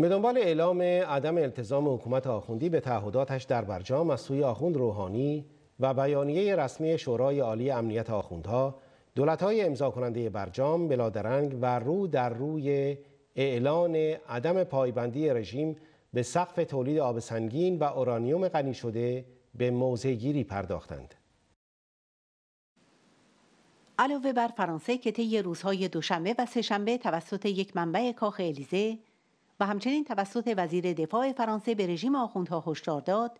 به دنبال اعلام عدم التزام حکومت آخوندی به تعهداتش در برجام از سوی آخوند روحانی و بیانیه رسمی شورای عالی امنیت آخوندها دولت‌های امضا کننده برجام بلادرنگ و رو در روی اعلان عدم پایبندی رژیم به سقف تولید آب سنگین و اورانیوم غنی شده به موضع گیری پرداختند. علاوه بر فرانسه که طی روزهای دوشنبه و سهشنبه توسط یک منبع کاخ الیزه و همچنین توسط وزیر دفاع فرانسه به رژیم آخوندها هشدار داد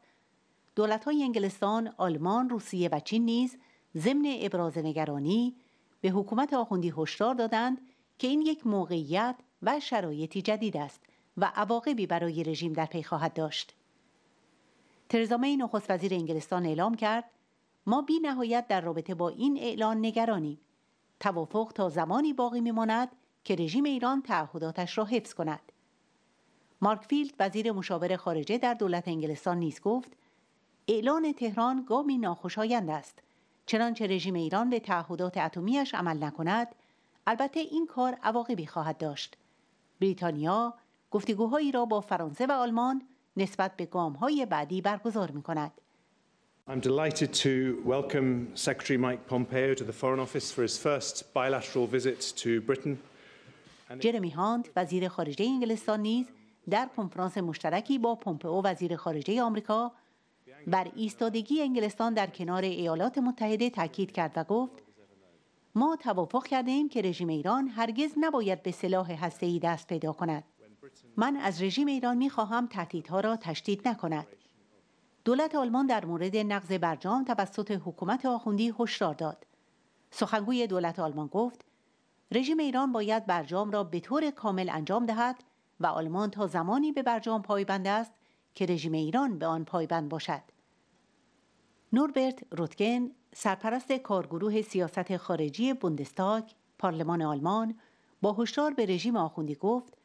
دولت های انگلستان، آلمان، روسیه و چین نیز ضمن ابراز نگرانی به حکومت آخوندی هشدار دادند که این یک موقعیت و شرایطی جدید است و عواقبی برای رژیم در پی خواهد داشت. ترزا می نخست وزیر انگلستان اعلام کرد ما بی نهایت در رابطه با این اعلان نگرانیم. توافق تا زمانی باقی میماند که رژیم ایران تعهداتش را حفظ کند. مارک فیلد وزیر مشاور خارجه در دولت انگلستان نیز گفت اعلان تهران گامی ناخوشایند است چنانچه رژیم ایران به تعهدات اتمیش عمل نکند البته این کار عواقبی خواهد داشت بریتانیا گفتگوهایی را با فرانسه و آلمان نسبت به گامهای بعدی برگزار می کند جرمی هانت وزیر خارجه انگلستان نیز در کنفرانس مشترکی با پومپئو وزیر خارجه آمریکا بر ایستادگی انگلستان در کنار ایالات متحده تاکید کرد و گفت ما توافق کرده ایم که رژیم ایران هرگز نباید به سلاح ای دست پیدا کند. من از رژیم ایران می خواهم تهدیدها را تشدید نکند. دولت آلمان در مورد نقض برجام توسط حکومت آخوندی هشدار داد. سخنگوی دولت آلمان گفت رژیم ایران باید برجام را به طور کامل انجام دهد و آلمان تا زمانی به برجام پایبند است که رژیم ایران به آن پایبند باشد نوربرت روتگن سرپرست کارگروه سیاست خارجی بوندستاگ پارلمان آلمان با هشدار به رژیم آخوندی گفت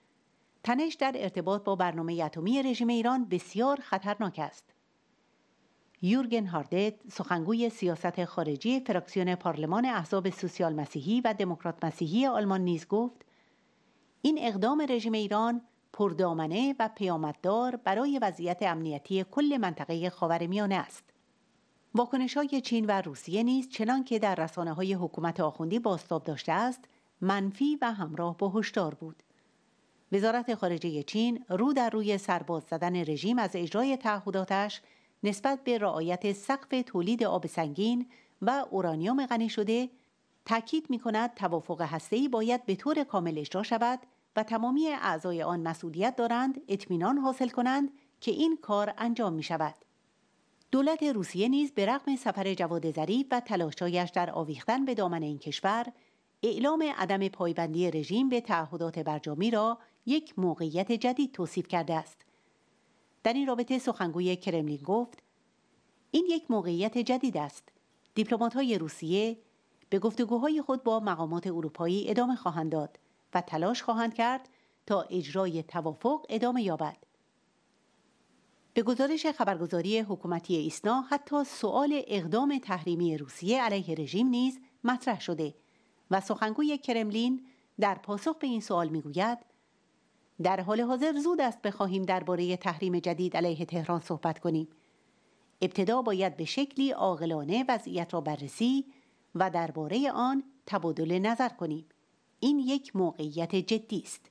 تنش در ارتباط با برنامه اتمی رژیم ایران بسیار خطرناک است یورگن هاردت سخنگوی سیاست خارجی فراکسیون پارلمان احزاب سوسیال مسیحی و دموکرات مسیحی آلمان نیز گفت این اقدام رژیم ایران پردامنه و پیامددار برای وضعیت امنیتی کل منطقه خاورمیانه است. واکنش های چین و روسیه نیز چنان که در رسانه های حکومت آخوندی باستاب داشته است منفی و همراه با هشدار بود. وزارت خارجه چین رو در روی سرباز زدن رژیم از اجرای تعهداتش نسبت به رعایت سقف تولید آب سنگین و اورانیوم غنی شده تاکید می کند توافق هسته‌ای باید به طور کامل اجرا شود و تمامی اعضای آن مسئولیت دارند اطمینان حاصل کنند که این کار انجام می شود. دولت روسیه نیز به رغم سفر جواد ظریف و تلاشایش در آویختن به دامن این کشور اعلام عدم پایبندی رژیم به تعهدات برجامی را یک موقعیت جدید توصیف کرده است در این رابطه سخنگوی کرملین گفت این یک موقعیت جدید است دیپلمات‌های روسیه به گفتگوهای خود با مقامات اروپایی ادامه خواهند داد و تلاش خواهند کرد تا اجرای توافق ادامه یابد به گزارش خبرگزاری حکومتی ایسنا حتی سؤال اقدام تحریمی روسیه علیه رژیم نیز مطرح شده و سخنگوی کرملین در پاسخ به این سوال میگوید در حال حاضر زود است بخواهیم درباره تحریم جدید علیه تهران صحبت کنیم ابتدا باید به شکلی عاقلانه وضعیت را بررسی و درباره آن تبادل نظر کنیم این یک موقعیت جدی است